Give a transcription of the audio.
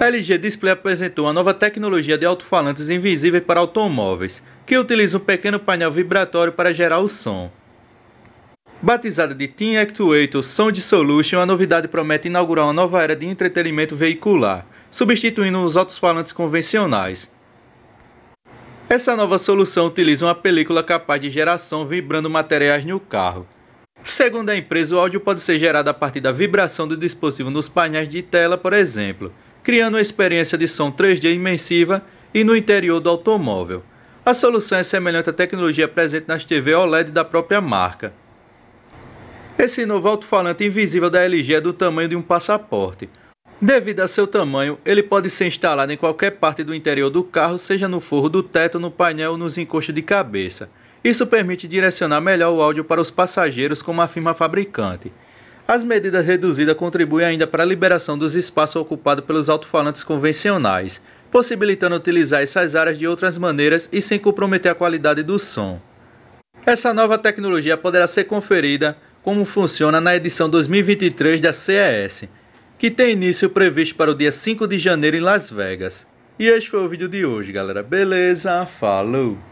A LG Display apresentou uma nova tecnologia de alto-falantes invisíveis para automóveis, que utiliza um pequeno painel vibratório para gerar o som. Batizada de Team Actuator Sound Solution, a novidade promete inaugurar uma nova era de entretenimento veicular, substituindo os alto-falantes convencionais. Essa nova solução utiliza uma película capaz de geração vibrando materiais no carro. Segundo a empresa, o áudio pode ser gerado a partir da vibração do dispositivo nos painéis de tela, por exemplo criando uma experiência de som 3D imersiva e no interior do automóvel. A solução é semelhante à tecnologia presente nas TV OLED da própria marca. Esse novo alto-falante invisível da LG é do tamanho de um passaporte. Devido a seu tamanho, ele pode ser instalado em qualquer parte do interior do carro, seja no forro do teto, no painel ou nos encostos de cabeça. Isso permite direcionar melhor o áudio para os passageiros, como afirma a fabricante. As medidas reduzidas contribuem ainda para a liberação dos espaços ocupados pelos alto-falantes convencionais, possibilitando utilizar essas áreas de outras maneiras e sem comprometer a qualidade do som. Essa nova tecnologia poderá ser conferida como funciona na edição 2023 da CES, que tem início previsto para o dia 5 de janeiro em Las Vegas. E este foi o vídeo de hoje, galera. Beleza? Falou!